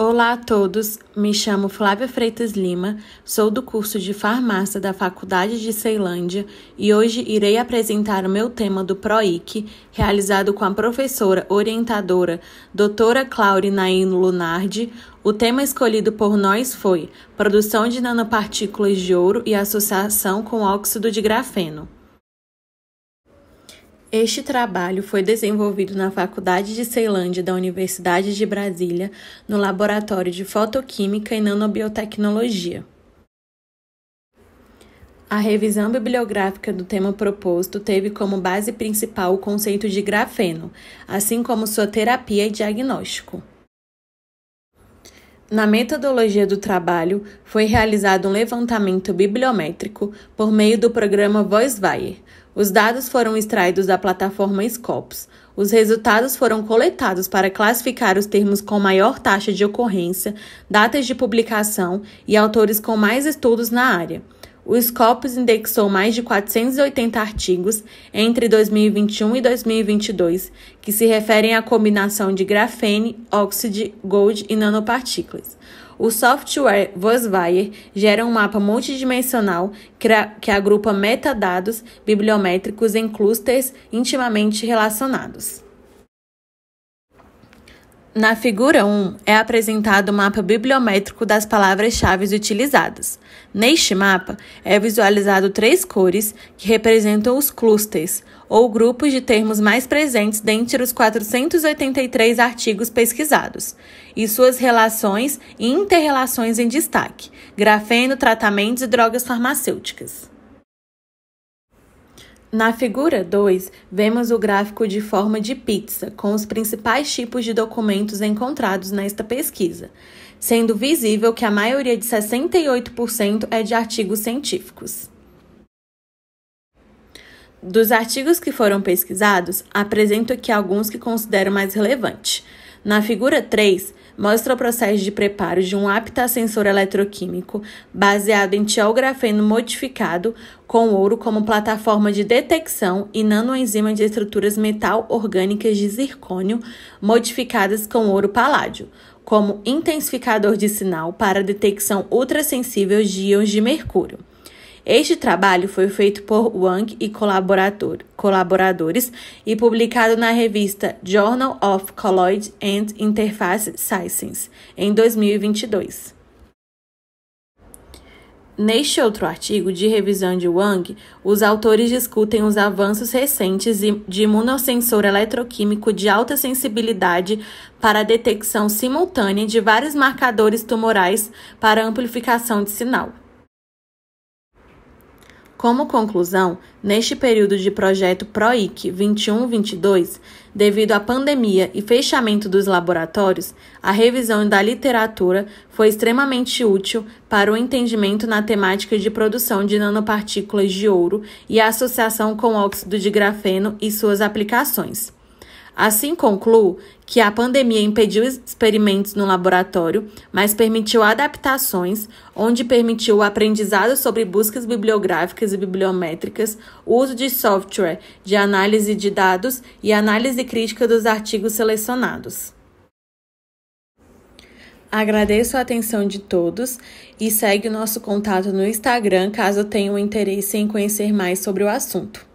Olá a todos, me chamo Flávia Freitas Lima, sou do curso de Farmácia da Faculdade de Ceilândia e hoje irei apresentar o meu tema do PROIC, realizado com a professora orientadora doutora Claurinaino Lunardi. O tema escolhido por nós foi Produção de nanopartículas de ouro e associação com óxido de grafeno. Este trabalho foi desenvolvido na Faculdade de Ceilândia da Universidade de Brasília, no Laboratório de Fotoquímica e Nanobiotecnologia. A revisão bibliográfica do tema proposto teve como base principal o conceito de grafeno, assim como sua terapia e diagnóstico. Na metodologia do trabalho, foi realizado um levantamento bibliométrico por meio do programa Voice os dados foram extraídos da plataforma Scopus. Os resultados foram coletados para classificar os termos com maior taxa de ocorrência, datas de publicação e autores com mais estudos na área. O Scopus indexou mais de 480 artigos entre 2021 e 2022 que se referem à combinação de grafene, óxido, gold e nanopartículas. O software Voswire gera um mapa multidimensional que agrupa metadados bibliométricos em clusters intimamente relacionados. Na figura 1 é apresentado o mapa bibliométrico das palavras-chave utilizadas. Neste mapa é visualizado três cores que representam os clusters, ou grupos de termos mais presentes dentre os 483 artigos pesquisados, e suas relações e interrelações em destaque, grafeno, tratamentos e drogas farmacêuticas. Na figura 2, vemos o gráfico de forma de pizza, com os principais tipos de documentos encontrados nesta pesquisa, sendo visível que a maioria de 68% é de artigos científicos. Dos artigos que foram pesquisados, apresento aqui alguns que considero mais relevantes. Na figura 3, mostra o processo de preparo de um sensor eletroquímico baseado em tiografeno modificado com ouro como plataforma de detecção e nanoenzima de estruturas metal-orgânicas de zircônio modificadas com ouro paládio, como intensificador de sinal para detecção ultrassensível de íons de mercúrio. Este trabalho foi feito por Wang e colaborador, colaboradores e publicado na revista Journal of Colloid and Interface Sciences em 2022. Neste outro artigo de revisão de Wang, os autores discutem os avanços recentes de imunossensor eletroquímico de alta sensibilidade para a detecção simultânea de vários marcadores tumorais para amplificação de sinal. Como conclusão, neste período de projeto PROIC 21-22, devido à pandemia e fechamento dos laboratórios, a revisão da literatura foi extremamente útil para o entendimento na temática de produção de nanopartículas de ouro e a associação com óxido de grafeno e suas aplicações. Assim, concluo que a pandemia impediu experimentos no laboratório, mas permitiu adaptações, onde permitiu o aprendizado sobre buscas bibliográficas e bibliométricas, o uso de software de análise de dados e análise crítica dos artigos selecionados. Agradeço a atenção de todos e segue o nosso contato no Instagram caso tenham interesse em conhecer mais sobre o assunto.